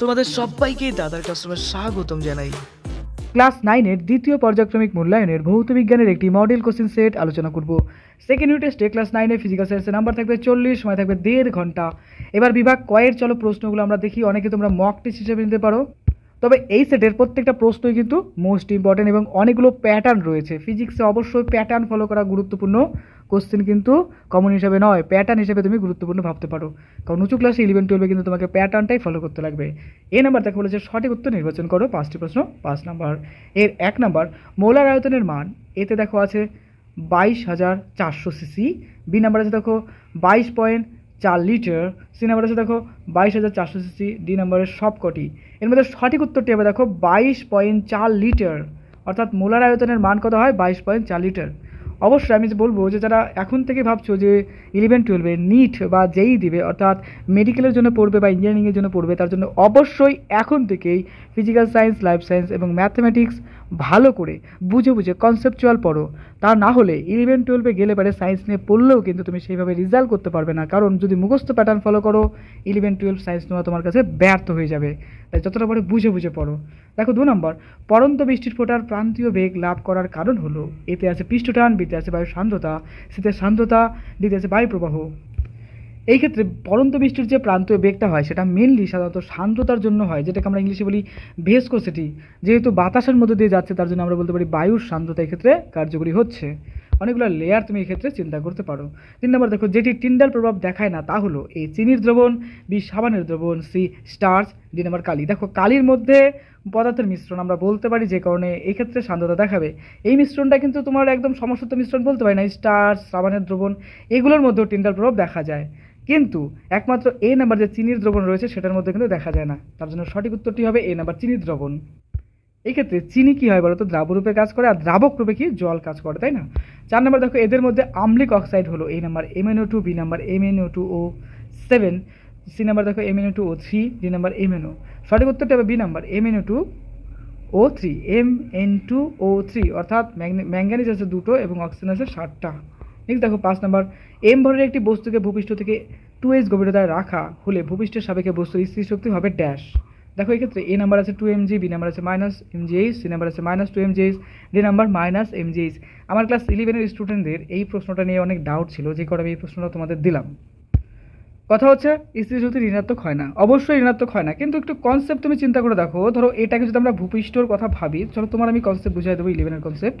তোমাদের সবাইকে দাদার কাস্টমার স্বাগতম জানাই ক্লাস নাইনের দ্বিতীয় পর্যায়ক্রমিক মূল্যায়নের ভৌত বিজ্ঞানের একটি মডেল কোশ্চেন সেট আলোচনা করব সেকেন্ড ইউনিট টেস্টে ক্লাস নাইনে ফিজিক্যাল সায়েন্সের নাম্বার থাকবে চল্লিশ সময় থাকবে দেড় ঘন্টা এবার বিভাগ কয়ের চলো প্রশ্নগুলো আমরা দেখি অনেকে তোমরা মক টেস্ট হিসেবে নিতে পারো তবে এই সেটের প্রত্যেকটা প্রশ্নই কিন্তু মোস্ট ইম্পর্ট্যান্ট এবং অনেকগুলো প্যাটার্ন রয়েছে ফিজিক্সে অবশ্যই প্যাটার্ন ফলো করা গুরুত্বপূর্ণ কোশ্চেন কিন্তু কমন হিসাবে নয় প্যাটার্ন হিসেবে তুমি গুরুত্বপূর্ণ ভাবতে পারো কারণ উঁচু ক্লাসে ইলেভেন টুয়েলভে কিন্তু তোমাকে প্যাটার্নটাই ফলো করতে লাগবে এ নাম্বার দেখো বলেছে সঠিক উত্তর নির্বাচন করো পাঁচটি প্রশ্ন পাঁচ নাম্বার এর এক নাম্বার মৌলার আয়তনের মান এতে দেখো আছে বাইশ হাজার চারশো সিসি বি নাম্বার আছে দেখো বাইশ পয়েন্ট চার লিটার সি নাম্বার আছে দেখো বাইশ হাজার চারশো সিসি ডি নাম্বারের সবকটি এর মধ্যে সঠিক উত্তরটি হবে দেখো বাইশ পয়েন্ট চার লিটার অর্থাৎ মোলার আয়তনের মান কত হয় বাইশ পয়েন্ট চার লিটার অবশ্যই আমি যে বলবো যে যারা এখন থেকে ভাবছো যে ইলেভেন টুয়েলভে নিট বা যেই e দিবে অর্থাৎ মেডিকেলের জন্য পড়বে বা ইঞ্জিনিয়ারিংয়ের জন্য পড়বে তার জন্য অবশ্যই এখন থেকেই ফিজিক্যাল সায়েন্স লাইফ সায়েন্স এবং ম্যাথমেটিক্স ভালো করে বুঝে বুঝে কনসেপচুয়াল পড়ো তা না হলে ইলেভেন টুয়েলভে গেলে পারে সায়েন্স নিয়ে পড়লেও কিন্তু তুমি সেইভাবে রেজাল্ট করতে পারবে না কারণ যদি মুখস্থ প্যাটার্ন ফলো করো ইলেভেন টুয়েলভ সায়েন্স নেওয়া তোমার কাছে ব্যর্থ হয়ে যাবে তাই যতটা পরে বুঝে বুঝে পড়ো দেখো দু নম্বর পরন্ত বৃষ্টির ফোটার প্রান্তীয় বেগ লাভ করার কারণ হলো এতে আছে পৃষ্ঠটান বিতে আছে বায়ু সান্দ্রতা শীতের সান্দ্রতা দিতে আছে বায়ুপ্রবাহ এই ক্ষেত্রে পরন্ত বৃষ্টির যে প্রান্তীয় বেগটা হয় সেটা মেনলি সাধারণত শান্ততার জন্য হয় যেটাকে আমরা ইংলিশে বলি ভেসকোসিটি যেহেতু বাতাসের মধ্যে দিয়ে যাচ্ছে তার জন্য আমরা বলতে পারি বায়ুর সান্দ্রতা ক্ষেত্রে কার্যকরী হচ্ছে অনেকগুলো লেয়ার তুমি এক্ষেত্রে চিন্তা করতে পারো তিন নম্বর দেখো যেটি টিন্ডার প্রভাব দেখায় না তা হলো এই চিনির দ্রবণ বি সাবানের দ্রবণ সি স্টার্চ দুই নম্বর কালি দেখো কালির মধ্যে পদার্থের মিশ্রণ আমরা বলতে পারি যে কারণে এক্ষেত্রে শান্ততা দেখাবে এই মিশ্রণটা কিন্তু তোমার একদম সমস্ত মিশ্রণ বলতে পারি না স্টার্চ সাবানের দ্রবণ এগুলোর মধ্যেও টিন্ডার প্রভাব দেখা যায় কিন্তু একমাত্র এ নাম্বার যে চিনির দ্রবণ রয়েছে সেটার মধ্যে কিন্তু দেখা যায় না তার জন্য সঠিক উত্তরটি হবে এ নাম্বার চিনির দ্রবণ এক্ষেত্রে চিনি কী হয় বলতো দ্রাবরূপে কাজ করে আর দ্রাবক রূপে কি জল কাজ করে তাই না চার নাম্বার দেখো এদের মধ্যে আম্লিক অক্সাইড হলো এই number MNO two B number MNO two O seven C number দেখো MNO two O three D number MNO সঠিক উত্তরটি হবে B number MNO two O three M N two O three অর্থাৎ ম্যাঙ্গানিজ আছে দুটো এবং অক্সিজেন আছে ষাটটা নেক্সট দেখো পাঁচ নম্বর এম ভরের একটি বস্তুকে ভূপৃষ্ঠ থেকে টু এইচ গভীরতায় রাখা হলে ভূপৃষ্ঠের সাপেক্ষে বস্তুর স্থির শক্তি হবে ড্যাশ দেখো এক্ষেত্রে এ নাম্বার আছে two M G B number আছে minus M G H C number আছে minus two M G H D number minus M G H আমার ক্লাস ইলেভেনের স্টুডেন্টদের এই প্রশ্নটা নিয়ে অনেক ডাউট ছিল যে কারণে আমি এই প্রশ্নটা তোমাদের দিলাম কথা হচ্ছে স্ত্রী যদি ঋণাত্মক হয় না অবশ্যই ঋণাত্মক হয় না কিন্তু একটু কনসেপ্ট তুমি চিন্তা করে দেখো ধরো এটাকে যদি আমরা ভূপৃষ্ঠর কথা ভাবি চলো তোমার আমি কনসেপ্ট বুঝাই দেবো ইলেভেনের কনসেপ্ট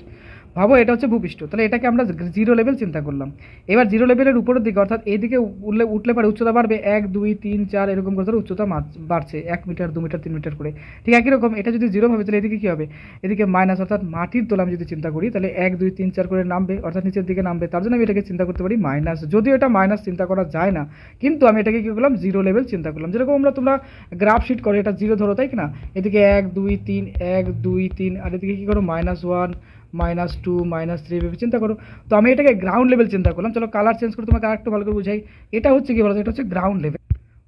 ভাবো এটা হচ্ছে ভূপৃষ্ঠ তাহলে এটাকে আমরা জিরো লেভেল চিন্তা করলাম এবার জিরো লেভেলের উপরের দিকে অর্থাৎ এইদিকে উঠলে উঠলে পারে উচ্চতা বাড়বে এক দুই তিন চার এরকম করে ধরো উচ্চতা বাড়ছে এক মিটার দু মিটার তিন মিটার করে ঠিক একই রকম এটা যদি জিরো ভাবে তাহলে এদিকে কী হবে এদিকে মাইনাস অর্থাৎ মাটির তোলা আমি যদি চিন্তা করি তাহলে এক দুই তিন চার করে নামবে অর্থাৎ নিচের দিকে নামবে তার জন্য আমি এটাকে চিন্তা করতে পারি মাইনাস যদিও এটা মাইনাস চিন্তা করা যায় না কিন্তু কিন্তু আমি এটাকে কী করলাম জিরো লেভেল চিন্তা করলাম যেরকম আমরা তোমরা গ্রাফ শিট করে এটা জিরো ধরো তাই না এদিকে এক দুই তিন এক দুই তিন আর এদিকে কী করো minus one minus two minus three ভেবে চিন্তা করো তো আমি এটাকে গ্রাউন্ড লেভেল চিন্তা করলাম চলো কালার চেঞ্জ করে তোমাকে আরেকটু ভালো করে বুঝাই এটা হচ্ছে কী বলো এটা হচ্ছে গ্রাউন্ড লেভেল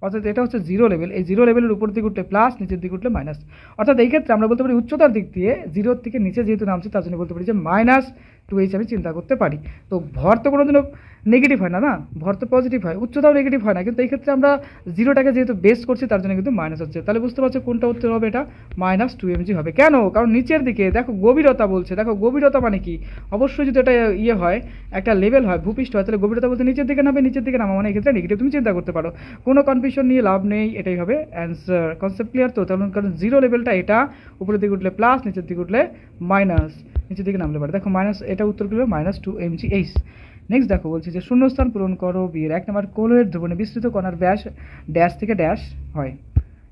অর্থাৎ এটা হচ্ছে জিরো লেভেল এই জিরো লেভেলের উপর দিকে উঠলে প্লাস নিচের দিকে উঠলে মাইনাস অর্থাৎ এই ক্ষেত্রে আমরা বলতে পারি উচ্চতার দিক দিয়ে জিরোর থেকে নিচে যেহেতু নামছে তার জন্য বলতে পারি যে মাইনাস টু এইচ আমি চিন্তা করতে পারি তো ভর তো কোনো দিনও নেগেটিভ হয় না না ভর তো পজিটিভ হয় উচ্চতাও নেগেটিভ হয় না কিন্তু এই ক্ষেত্রে আমরা জিরোটাকে যেহেতু বেস করছি তার জন্য কিন্তু মাইনাস হচ্ছে তাহলে বুঝতে পারছো কোনটা উত্তর হবে এটা মাইনাস টু এমজি হবে কেন কারণ নিচের দিকে দেখো গভীরতা বলছে দেখো গভীরতা মানে কি অবশ্যই যদি এটা ইয়ে হয় একটা লেভেল হয় ভূপৃষ্ঠ হয় তাহলে গভীরতা বলতে নিচের দিকে নামে নিচের দিকে নামা মানে এক্ষেত্রে নেগেটিভ তুমি চিন্তা করতে পারো কোনো কনফিউশন নিয়ে লাভ নেই এটাই হবে অ্যান্সার কনসেপ্ট ক্লিয়ার তো তাহলে কারণ জিরো লেভেলটা এটা উপরের দিকে উঠলে প্লাস নিচের দিকে উঠলে মাইনাস নিচের দিকে নামলে পারে দেখো মাইনাস এটা উত্তর করলো minus two MG H next দেখো বলছি যে শূন্যস্থান পূরণ করো বিয়ের এক নম্বর কোলোয়ের দ্রবণে বিস্তৃত কণার ব্যাস ড্যাশ থেকে ড্যাশ হয়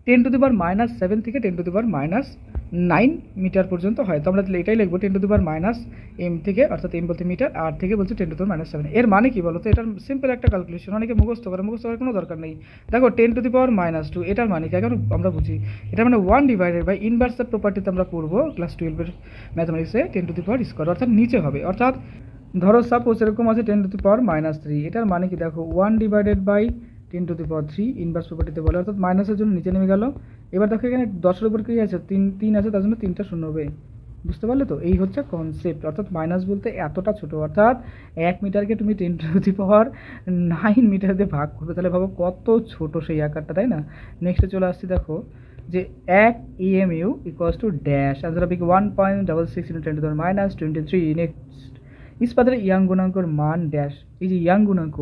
ten to the minus seven থেকে ten to the minus 9 metre পর্যন্ত হয় তো আমরাতে এটাই লিখব 10 to the power minus M থেকে অর্থাৎ এম পলিমিটার আর থেকে বলছি 10 টু দি পাওয়ার মাইনাস 7 এর মানে কি বলো তো এটা সিম্পল একটা ক্যালকুলেশন অনেকে মুখস্ত করে মুখস্ত করার কোনো দরকার নেই দেখো 10 টু দি পাওয়ার মাইনাস 2 এর মানে কি আমরা বুঝি এটা মানে 1 ডিভাইডেড বাই ইনভার্স প্রপার্টিতে আমরা পড়ব ক্লাস 12 এর मैथमेटिक्सে 10 টু দি পাওয়ার স্কয়ার অর্থাৎ নিচে হবে অর্থাৎ ধরো সাপোজ এরকম আছে 10 টু দি পাওয়ার মাইনাস 3 এর মানে কি দেখো 1 divided by ten to the power three inverse প্রপার্টিতে বলে অর্থাৎ মাইনাসের জন্য নিচে নেমে গেল এবার দেখো এখানে দশের উপর কী আছে তিন তিন আছে তার জন্য তিনটা শূন্য হবে বুঝতে পারলে তো এই হচ্ছে কনসেপ্ট অর্থাৎ মাইনাস বলতে এতটা ছোট অর্থাৎ এক মিটারকে তুমি ten to the power nine metre দিয়ে ভাগ করবে তাহলে ভাবো কত ছোট সেই আকারটা তাই না নেক্সটে চলে আসছি দেখো যে এক EMU equals to dash answer হবে one point double six into ten to minus twenty three next ইস্পাতের ইয়াং গুণাঙ্কর মান ড্যাশ এই যে ইয়াং গুণাঙ্ক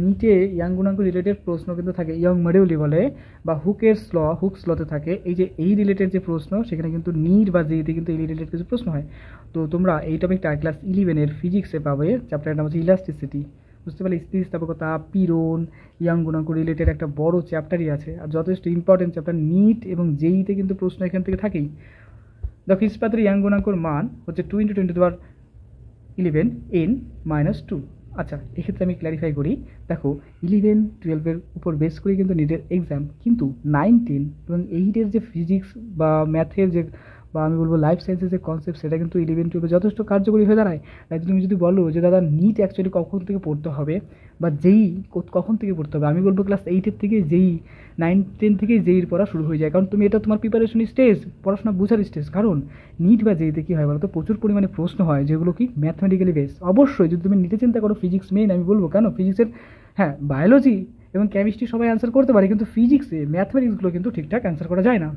নিটে ইয়াং গুণাঙ্ক রিলেটেড প্রশ্ন কিন্তু থাকে ইয়াং মডিউলি বলে বা হুকের স্ল হুক স্লতে থাকে এই যে এই রিলেটেড যে প্রশ্ন সেখানে কিন্তু নিট বা জিতে কিন্তু এই রিলেটেড কিছু প্রশ্ন হয় তো তোমরা এই টপিকটা ক্লাস ইলেভেনের ফিজিক্সে পাবে চ্যাপ্টারের নাম হচ্ছে ইলাস্টিসিটি বুঝতে পারলে স্থিতিস্থাপকতা পিরন ইয়াং গুণাঙ্ক রিলেটেড একটা বড় চ্যাপ্টারই আছে আর যথেষ্ট ইম্পর্টেন্ট চ্যাপ্টার নিট এবং জেইতে কিন্তু প্রশ্ন এখান থেকে থাকেই দেখো ইস্পাতের ইয়াং গুণাঙ্কর মান হচ্ছে টু ইন্টু টোয়েন্টি দেওয়ার ইলেভেন এন মাইনাস টু আচ্ছা এক্ষেত্রে আমি ক্ল্যারিফাই করি দেখো ইলেভেন টুয়েলভের উপর বেস করে কিন্তু নিটের এক্সাম কিন্তু নাইন টেন এবং এইটের যে ফিজিক্স বা ম্যাথের যে বা আমি বলবো লাইফ সায়েন্সের যে কনসেপ্ট সেটা কিন্তু ইলেভেন টুয়েলভে যথেষ্ট কার্যকরী হয়ে দাঁড়ায় তাই তুমি যদি বলো যে দাদা নিট অ্যাকচুয়ালি কখন থেকে পড়তে হবে বা যেই কখন থেকে পড়তে হবে আমি বলবো ক্লাস এইটের থেকে যেই নাইন টেন থেকে জেইর পড়া শুরু হয়ে যায় কারণ তুমি এটা তোমার প্রিপারেশন স্টেজ পড়াশোনা বোঝার স্টেজ কারণ নিট বা জেইতে কী হয় বলো তো প্রচুর পরিমাণে প্রশ্ন হয় যেগুলো কি ম্যাথমেটিক্যালি বেস অবশ্যই যদি তুমি নিতে চিন্তা করো ফিজিক্স মেইন আমি বলবো কেন ফিজিক্সের হ্যাঁ বায়োলজি এবং কেমিস্ট্রি সবাই অ্যান্সার করতে পারে কিন্তু ফিজিক্সে ম্যাথমেটিক্সগুলো কিন্তু ঠিকঠাক অ্যান্সার করা যায় না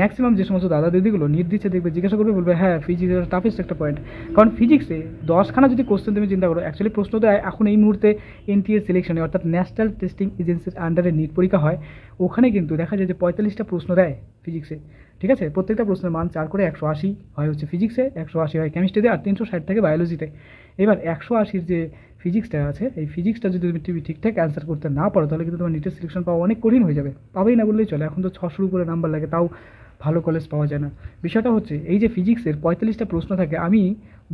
ম্যাক্সিমাম যে সমস্ত দাদা দিদিগুলো নির্দিচ্ছে দেখবে জিজ্ঞাসা করবে বলবে হ্যাঁ ফিজিক্সের টাফেস্ট একটা পয়েন্ট কারণ ফিজিক্সে দশখানা যদি কোশ্চেন তুমি চিন্তা করো অ্যাকচুয়ালি প্রশ্ন তো এখন এই মুহূর্তে এনটিএ সিলেকশনে অর্থাৎ ন্যাশনাল টেস্টিং এজেন্সির আন্ডারে নিট পরীক্ষা হয় ওখানে কিন্তু দেখা যায় যে পঁয়তাল্লিশটা প্রশ্ন দেয় ফিজিক্সে ঠিক আছে প্রত্যেকটা প্রশ্নের মান চার করে একশো আশি হয় হচ্ছে ফিজিক্সে একশো আশি হয় কেমিস্ট্রিতে আর তিনশো ষাট থেকে বায়োলজিতে এবার একশো আশির যে ফিজিক্সটা আছে এই ফিজিক্সটা যদি তুমি টিভি ঠিকঠাক অ্যান্সার করতে না পারো তাহলে কিন্তু তোমার নিটের সিলেকশন পাওয়া অনেক কঠিন হয়ে যাবে পাবেই না বললেই চলে এখন তো ছশোর উপরে নাম্বার লাগে তাও ভালো কলেজ পাওয়া যায় না বিষয়টা হচ্ছে এই যে ফিজিক্সের পঁয়তাল্লিশটা প্রশ্ন থাকে আমি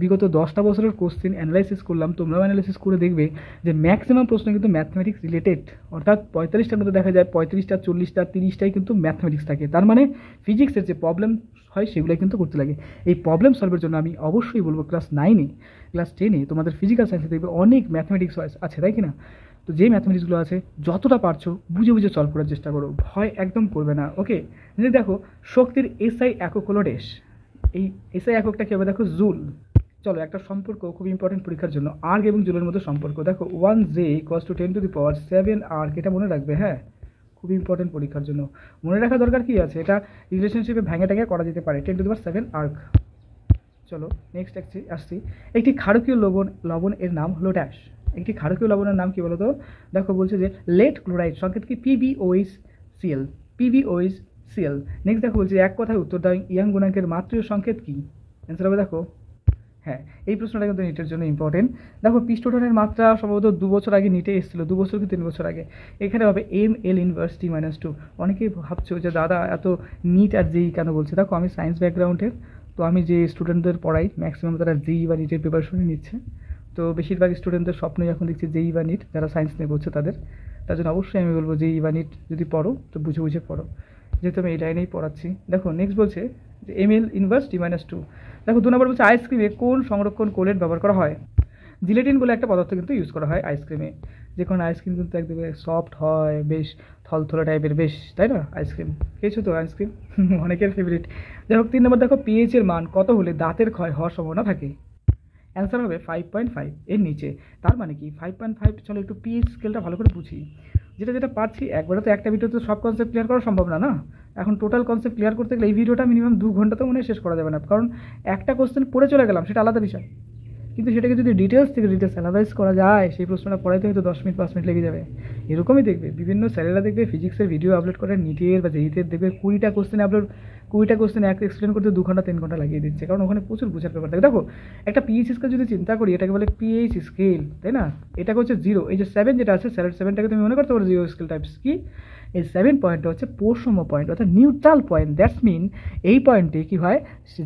বিগত দশটা বছরের কোশ্চেন অ্যানালাইসিস করলাম তোমরাও অ্যানালাইসিস করে দেখবে যে ম্যাক্সিমাম প্রশ্ন কিন্তু ম্যাথমেটিক্স রিলেটেড অর্থাৎ পঁয়তাল্লিশটার মধ্যে দেখা যায় পঁয়ত্রিশটা চল্লিশটা তিরিশটাই কিন্তু ম্যাথমেটিক্স থাকে তার মানে ফিজিক্সের যে প্রবলেম হয় সেগুলোই কিন্তু করতে লাগে এই প্রবলেম সলভের জন্য আমি অবশ্যই বলবো ক্লাস নাইনে ক্লাস টেনে তোমাদের ফিজিক্যাল সায়েন্সে দেখবে অনেক ম্যাথমেটিক্স আছে তাই কি না তো যে ম্যাথমেটিক্সগুলো আছে যতটা পারছো বুঝে বুঝে সলভ করার চেষ্টা করো ভয় একদম করবে না ওকে যদি দেখো শক্তির এসআই একক হলো ডেস এই এসআই এককটা কী হবে দেখো জুল চলো একটা সম্পর্ক খুব ইম্পর্টেন্ট পরীক্ষার জন্য আর্ক এবং জুলের মধ্যে সম্পর্ক দেখো one J equals to ten to the power seven erg এটা মনে রাখবে হ্যাঁ খুব ইম্পর্টেন্ট পরীক্ষার জন্য মনে রাখা দরকার কি আছে এটা রিলেশনশিপে ভ্যাঙে ট্যাঙে করা যেতে পারে ten to the power seven erg চলো নেক্সট আসছি আসছি একটি ক্ষারকীয় লবণ লবণ এর নাম হলো ড্যাশ একটি ক্ষারকীয় লবণের নাম কী বলতো দেখো বলছে যে লেট ক্লোরাইড সংকেত কি PBOS CL PBOS CL next দেখো বলছে এক কথায় উত্তর দাও ইয়াং গুণাঙ্কের মাতৃ সংকেত কী অ্যান্সার হবে দেখো হ্যাঁ এই প্রশ্নটা কিন্তু নিটের জন্য ইম্পর্টেন্ট দেখো পিস্টোটনের মাত্রা সম্ভবত দু বছর আগে নিটে এসেছিলো দু বছর কি তিন বছর আগে এখানে হবে M L university minus two অনেকেই ভাবছো যে দাদা এত নিট আর জেই কেন বলছে দেখো আমি সায়েন্স ব্যাকগ্রাউন্ডের তো আমি যে স্টুডেন্টদের পড়াই ম্যাক্সিমাম তারা জেই বা নিটের প্রিপারেশনই নিচ্ছে তো বেশিরভাগ স্টুডেন্টদের স্বপ্নই এখন দেখছি জেই বা নিট যারা সায়েন্স নিয়ে বলছে তাদের তার জন্য অবশ্যই আমি বলবো জেই বা নিট যদি পড়ো তো বুঝে বুঝে পড়ো যেহেতু আমি এই লাইনেই পড়াচ্ছি দেখো নেক্সট বলছে যে M L inverse T minus two দেখো দু নম্বর বলছে আইসক্রিমে কোন সংরক্ষণ কোলেট ব্যবহার করা হয় জিলেটিন বলে একটা পদার্থ কিন্তু ইউজ করা হয় আইসক্রিমে যে কোনো আইসক্রিম কিন্তু একদম সফট হয় বেশ থলথলা টাইপের বেশ তাই না আইসক্রিম খেয়েছো তো আইসক্রিম অনেকের ফেভারিট যাই হোক তিন নম্বর দেখো পিএইচের মান কত হলে দাঁতের ক্ষয় হওয়ার সম্ভাবনা থাকে অ্যান্সার হবে ফাইভ পয়েন্ট ফাইভ এর নিচে তার মানে কি ফাইভ পয়েন্ট ফাইভ চলো একটু পিএইচ স্কেলটা ভালো করে বুঝি যেটা যেটা পাচ্ছি একবারে তো একটা ভিডিওতে সব কনসেপ্ট ক্লিয়ার করা সম্ভব না না এখন টোটাল কনসেপ্ট ক্লিয়ার করতে গেলে এই ভিডিওটা মিনিমাম দু ঘন্টা তো মনে শেষ করা যাবে না কারণ একটা কোশ্চেন পড়ে চলে গেলাম সেটা আলাদা বিষয় কিন্তু সেটাকে যদি ডিটেলস থেকে ডিটেলস অ্যানালাইজ করা যায় সেই প্রশ্নটা পড়াইতে হয়তো দশ মিনিট পাঁচ মিনিট লেগে যাবে এরকমই দেখবে বিভিন্ন স্যারেরা দেখবে ফিজিক্সের ভিডিও আপলোড করে নিটের বা জেহিতের দেখবে কুড়িটা কোশ্চেন আপলোড কুড়িটা কোশ্চেন এক এক্সপ্লেন করতে দু ঘন্টা তিন ঘন্টা লাগিয়ে দিচ্ছে কারণ ওখানে প্রচুর বোঝার ব্যাপার থাকে দেখো একটা পিএইচ স্কেল যদি চিন্তা করি এটাকে বলে পিএইচ স্কেল তাই না এটাকে হচ্ছে জিরো এই যে সেভেন যেটা আছে স্যারের সেভেনটাকে তুমি মনে করতে পারো জিরো স্কেল টাইপস কি এই সেভেন পয়েন্টটা হচ্ছে পৌষম পয়েন্ট অর্থাৎ নিউট্রাল পয়েন্ট দ্যাটস মিন এই পয়েন্টে কী হয়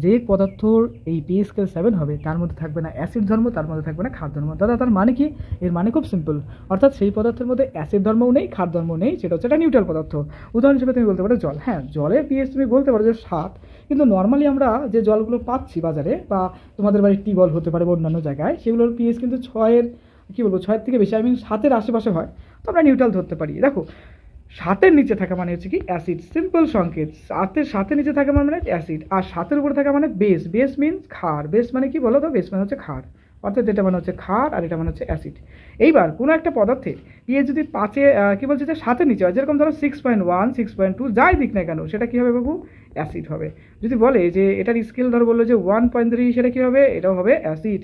যে পদার্থর এই পি স্কেল সেভেন হবে তার মধ্যে থাকবে না অ্যাসিড ধর্ম তার মধ্যে থাকবে না খাদ ধর্ম দাদা তার মানে কি এর মানে খুব সিম্পল অর্থাৎ সেই পদার্থের মধ্যে অ্যাসিড ধর্মও নেই খাদ ধর্ম নেই সেটা হচ্ছে একটা নিউট্রাল পদার্থ উদাহরণ হিসেবে তুমি বলতে পারো জল হ্যাঁ জলের পিএইচ তুমি বলতে পারো যে সাত কিন্তু নর্মালি আমরা যে জলগুলো পাচ্ছি বাজারে বা তোমাদের বাড়ির টিউবওয়েল হতে পারে বা অন্যান্য জায়গায় সেগুলোর পিএইচ কিন্তু ছয়ের কী বলবো ছয়ের থেকে বেশি আই মিন সাতের আশেপাশে হয় তো আমরা নিউট্রাল ধরতে পারি দেখো সাতের নিচে থাকা মানে হচ্ছে কি অ্যাসিড সিম্পল সংকেত সাতের সাথে নিচে থাকা মানে অ্যাসিড আর সাতের উপরে থাকা মানে বেস বেস মিনস খার বেস মানে কি বলো তো বেস মানে হচ্ছে খার অর্থাৎ এটা মানে হচ্ছে ক্ষার আর এটা মানে হচ্ছে অ্যাসিড এইবার কোনো একটা পদার্থের পিএইচ যদি পাঁচে কী বলছে যে সাথে নিচে হয় যেরকম ধরো six point one six point two যাই দিক না কেন সেটা কী হবে বাবু অ্যাসিড হবে যদি বলে যে এটার স্কেল ধরো বললো যে ওয়ান পয়েন্ট থ্রি সেটা কী হবে এটাও হবে অ্যাসিড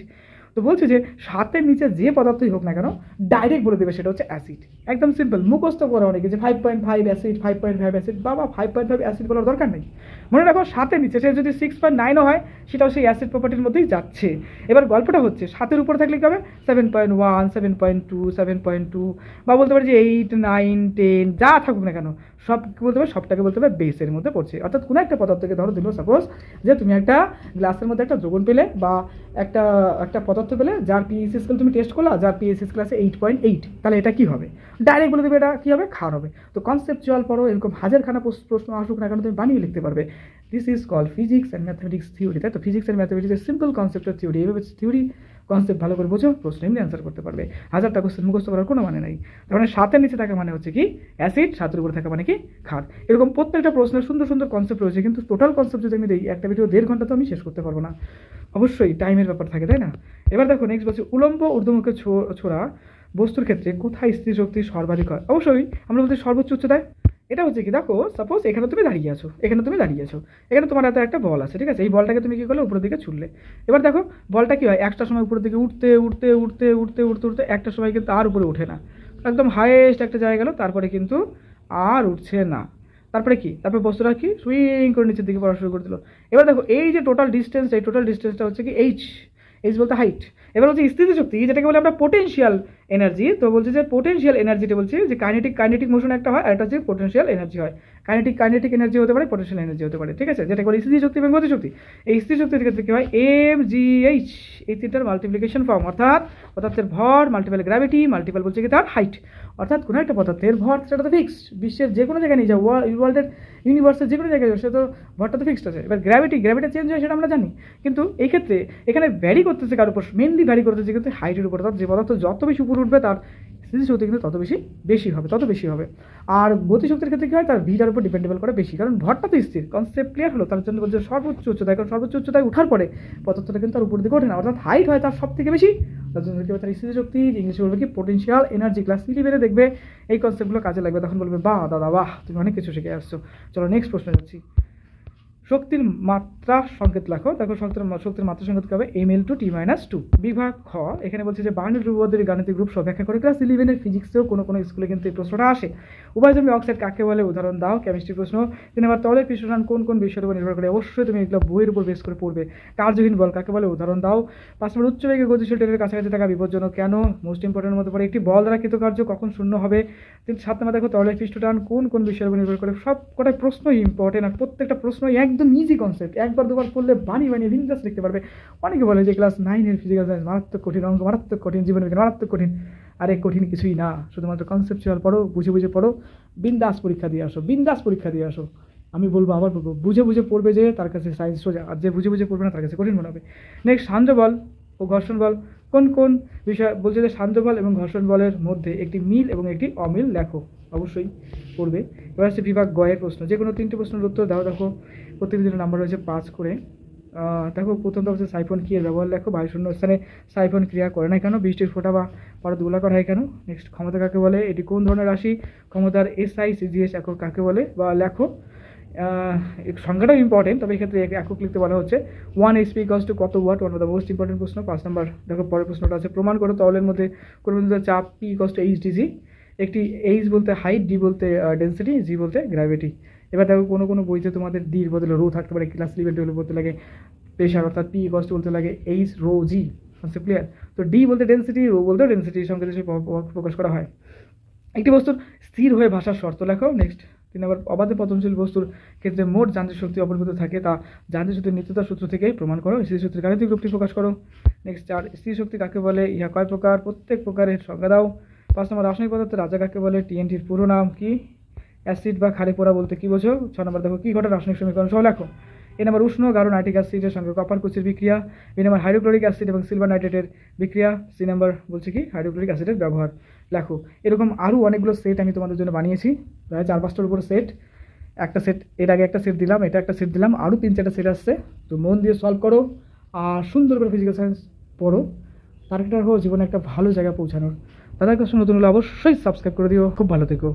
তো বলছে যে সাতের নিচে যে পদার্থই হোক না কেন ডাইরেক্ট বলে দেবে সেটা হচ্ছে অ্যাসিড একদম সিম্পল মুখস্থ করে অনেকে যে five point five acid five point five acid বাবা ফাইভ পয়েন্ট ফাইভ অ্যাসিড বলার দরকার নেই মনে রাখো সাতের নিচে সে যদি সিক্স পয়েন্ট নাইনও হয় সেটাও সেই অ্যাসিড প্রপার্টির মধ্যেই যাচ্ছে এবার গল্পটা হচ্ছে সাতের উপরে থাকলে কী হবে seven point one seven point two seven point two বা বলতে পারি যে এইট নাইন টেন যা থাকুক না কেন সব কী বলতে হবে সবটাকে বলতে হবে বেসের মধ্যে পড়ছে অর্থাৎ কোনো একটা পদার্থকে ধরো দিল সাপোজ যে তুমি একটা গ্লাসের মধ্যে একটা যোগন পেলে বা একটা একটা পদার্থ পেলে যার পিএসি স্কেল তুমি টেস্ট করলা যার পিএসি স্কেল আছে এইট পয়েন্ট এইট তাহলে এটা কী হবে ডাইরেক্ট বলে দেবে এটা কী হবে খার হবে তো কনসেপচুয়াল পড়ো এরকম হাজারখানা প্রশ্ন আসুক না কেন তুমি বানিয়ে লিখতে পারবে this is call physics and mathematics theory তাই তো ফিজিক্স অ্যান্ড ম্যাথমেটিক্সের সিম্পল কনসেপ্ট অফ থিওরি এইভাবে থিওরি কনসেপ্ট ভালো করে বোঝো প্রশ্ন এমনি অ্যান্সার করতে পারবে হাজারটা কোশ্চেন মুখস্থ করার কোনো মানে নাই তার মানে সাতের নিচে থাকা মানে হচ্ছে কি অ্যাসিড সাতের উপরে থাকা মানে কি খাদ এরকম প্রত্যেকটা প্রশ্নের সুন্দর সুন্দর কনসেপ্ট রয়েছে কিন্তু টোটাল কনসেপ্ট যদি আমি দিই একটা ভিডিও দেড় ঘন্টা তো আমি শেষ করতে পারবো না অবশ্যই টাইমের ব্যাপার থাকে তাই না এবার দেখো নেক্সট বলছি উলম্ব ঊর্ধ্বমুখে ছোড়া বস্তুর ক্ষেত্রে কোথায় স্থির শক্তি সর্বাধিক হয় অবশ্যই আমরা বলতে সর্বোচ্চ উচ্চতায় এটা হচ্ছে কি দেখো সাপোজ এখানে তুমি দাঁড়িয়ে আছো এখানে তুমি দাঁড়িয়ে আছো এখানে তোমার হাতে একটা বল আছে ঠিক আছে এই বলটাকে তুমি কী করলে উপরের দিকে ছুটলে এবার দেখো বলটা কী হয় একটা সময় উপরের দিকে উঠতে উঠতে উঠতে উঠতে উঠতে উঠতে একটা সময় কিন্তু আর উপরে উঠে না একদম হায়েস্ট একটা জায়গা গেলো তারপরে কিন্তু আর উঠছে না তারপরে কি তারপরে বস্তুটা কি সুইং করে নিচের দিকে পড়া শুরু করে দিল এবার দেখো এই যে টোটাল ডিস্টেন্স এই টোটাল ডিস্টেন্সটা হচ্ছে কি এইচ এইচ বলতে হাইট এবার হচ্ছে শক্তি যেটাকে বলে আমরা পোটেনশিয়াল এনার্জি তো বলছে যে পোটেনশিয়াল এনার্জিটা বলছি যে কাইনেটিক কাইনেটিক মোশন একটা হয় আর একটা হচ্ছে পোটেনশিয়াল এনার্জি হয় কাইনেটিক কাইনেটিক এনার্জি হতে পারে পটেনশিয়াল এনার্জি হতে পারে ঠিক আছে যেটা করে স্থিতি শক্তি এবং গতি শক্তি এই স্থিতি শক্তির ক্ষেত্রে কী হয় এম জি এইচ এই তিনটার মাল্টিপ্লিকেশন ফর্ম অর্থাৎ পদার্থের ভর মাল্টিপ্যাল গ্র্যাভিটি মাল্টিপ্যাল বলছে কি তার হাইট অর্থাৎ কোনো একটা পদার্থের ভর সেটা তো ফিক্সড বিশ্বের যে কোনো জায়গায় নিয়ে যাও ওয়ার্ল্ডের ইউনিভার্সের যে কোনো জায়গায় সেটা তো ভরটা তো ফিক্সড আছে এবার গ্র্যাভিটি গ্র্যাভিটি চেঞ্জ হয় সেটা আমরা জানি কিন্তু এই ক্ষেত্রে এখানে ভ্যারি করতেছে কার উপর মেনলি ভ্যারি করতেছে কিন্তু হাইটের উপর অর্থাৎ যে পদার্থ যত বেশি উপর উঠবে তার স্থিতিশক্তি কিন্তু তত বেশি বেশি হবে তত বেশি হবে আর গতিশক্তির ক্ষেত্রে কী হয় তার ভিটার উপর ডিপেন্ডেবল করে বেশি কারণ ভরটা তো স্থির কনসেপ্ট ক্লিয়ার হলো তার জন্য বলছে সর্বোচ্চ উচ্চতায় কারণ সর্বোচ্চ উচ্চতায় উঠার পরে পদার্থটা কিন্তু তার উপর দিকে ওঠে না অর্থাৎ হাইট হয় তার সব থেকে বেশি তার জন্য দেখতে তার স্থিতিশক্তি ইংলিশে বলবে কি পোটেন্সিয়াল এনার্জি ক্লাস থ্রি বেড়ে দেখবে এই কনসেপ্টগুলো কাজে লাগবে তখন বলবে বাহ দাদা বাহ তুমি অনেক কিছু শিখে আসছো চলো নেক্সট প্রশ্ন যাচ্ছি শক্তির মাত্রা সংকেত লেখো দেখো শক্তির শক্তির মাত্রা সংকেত কী হবে M L two T minus two বিভাগ খ এখানে বলছে যে বার্নের রুবদের গাণিতিক গ্রুপ সব ব্যাখ্যা করে ক্লাস ইলেভেনের ফিজিক্সেও কোনো কোনো স্কুলে কিন্তু এই প্রশ্নটা আসে উভয়জমি অক্সাইড কাকে বলে উদাহরণ দাও কেমিস্ট্রি প্রশ্ন তিনি আবার তলের পৃষ্ঠটান কোন কোন বিষয়ের উপর নির্ভর করে অবশ্যই তুমি এগুলো বইয়ের উপর বেশ করে পড়বে কার্যহীন বল কাকে বলে উদাহরণ দাও পাঁচ নম্বর উচ্চ বেগে গতিশীল ট্রেনের কাছাকাছি থাকা বিপজ্জনক কেন মোস্ট ইম্পর্টেন্ট মধ্যে পড়ে একটি বল দ্বারা কার্য কখন শূন্য হবে তিন সাত নম্বর দেখো তলের পৃষ্ঠটান কোন কোন বিষয়ের উপর নির্ভর করে সব কটা প্রশ্নই ইম্পর্টেন্ট আর প্রত্যেকটা প্রশ্নই এক একদম ইজি কনসেপ্ট একবার দুবার পড়লে বানিয়ে বানিয়ে বিন্দাস লিখতে পারবে অনেকে বলে যে ক্লাস নাইনের ফিজিক্যাল সায়েন্স মারাত্মক কঠিন অঙ্ক মারাত্মক কঠিন বিজ্ঞান মারাত্মক কঠিন আরে কঠিন কিছুই না শুধুমাত্র কনসেপচুয়াল পড়ো বুঝে বুঝে পড়ো বিন্দাস পরীক্ষা দিয়ে আসো বিন্দাস পরীক্ষা দিয়ে আসো আমি বলবো আবার বলবো বুঝে বুঝে পড়বে যে তার কাছে সায়েন্স সোজা আর যে বুঝে বুঝে পড়বে না তার কাছে কঠিন মনে হবে নেক্সট সান্দ্র বল ও ঘর্ষণ বল কোন কোন বিষয় বলছে যে সান্দ্র বল এবং ঘর্ষণ বলের মধ্যে একটি মিল এবং একটি অমিল লেখো অবশ্যই পড়বে এবার হচ্ছে বিভাগ গয়ের প্রশ্ন যে কোনো তিনটি প্রশ্নের উত্তর দাও দেখো প্রতিদিনের নাম্বার রয়েছে পাঁচ করে দেখো প্রথম হচ্ছে সাইফন কী ব্যবহার লেখো বায়ু শূন্য স্থানে সাইফন ক্রিয়া করে না কেন বৃষ্টির ফোঁটা বা পারদ গোলাকার হয় কেন নেক্সট ক্ষমতা কাকে বলে এটি কোন ধরনের রাশি ক্ষমতার এস এসআই সিজিএস একক কাকে বলে বা লেখো সংখ্যাটাও ইম্পর্টেন্ট তবে এক্ষেত্রে একক লিখতে বলা হচ্ছে ওয়ান এইচ পি টু কত watt one of the most important প্রশ্ন পাঁচ নম্বর দেখো পরের প্রশ্নটা আছে প্রমাণ করো তলের মধ্যে কোনো চাপ P equals to H DG একটি এইচ বলতে হাইট ডি বলতে ডেন্সিটি জি বলতে গ্র্যাভিটি এবার দেখো কোনো কোনো বইতে তোমাদের ডির বদলে রো থাকতে পারে ক্লাস ইলেভেন টুয়েলভ বলতে লাগে প্রেশার অর্থাৎ পি কস্ট বলতে লাগে এইচ রো জি আচ্ছা ক্লিয়ার তো ডি বলতে ডেন্সিটি রো বলতে ডেন্সিটির সঙ্গে প্রকাশ করা হয় একটি বস্তুর স্থির হয়ে ভাষার শর্ত লেখো নেক্সট তিনি আবার অবাধে পতনশীল বস্তুর ক্ষেত্রে মোট যান্ত্রিক শক্তি অপরিবর্তিত থাকে তা যান্ত্রিক শক্তির নিত্যতার সূত্র থেকেই প্রমাণ করো স্থির শক্তির গাণিতিক রূপটি প্রকাশ করো নেক্সট চার স্থির শক্তি কাকে বলে ইহা কয় প্রকার প্রত্যেক প্রকারের সংজ্ঞা দাও পাঁচ নম্বর রাসায়নিক পদার্থের রাজা কাকে বলে টিএনটির পুরো নাম কি অ্যাসিড বা খালি পোড়া বলতে কী বোঝো ছ নম্বর দেখো কী ঘটে রাসায়নিক সমীকরণ সহ লেখো এ নম্বর উষ্ণ গারো নাইট্রিক অ্যাসিডের সঙ্গে কপার কুচির বিক্রিয়া বি নম্বর হাইড্রোক্লোরিক অ্যাসিড এবং সিলভার নাইট্রেটের বিক্রিয়া সি নম্বর বলছি কি হাইড্রোক্লোরিক অ্যাসিডের ব্যবহার লেখো এরকম আরও অনেকগুলো সেট আমি তোমাদের জন্য বানিয়েছি প্রায় চার পাঁচটার উপরে সেট একটা সেট এর আগে একটা সেট দিলাম এটা একটা সেট দিলাম আরও তিন চারটা সেট আসছে তো মন দিয়ে সলভ করো আর সুন্দর করে ফিজিক্যাল সায়েন্স পড়ো তার একটা হোক জীবনে একটা ভালো জায়গা পৌঁছানোর তাদের কাছে নতুন হলে অবশ্যই সাবস্ক্রাইব করে দিও খুব ভালো থেকো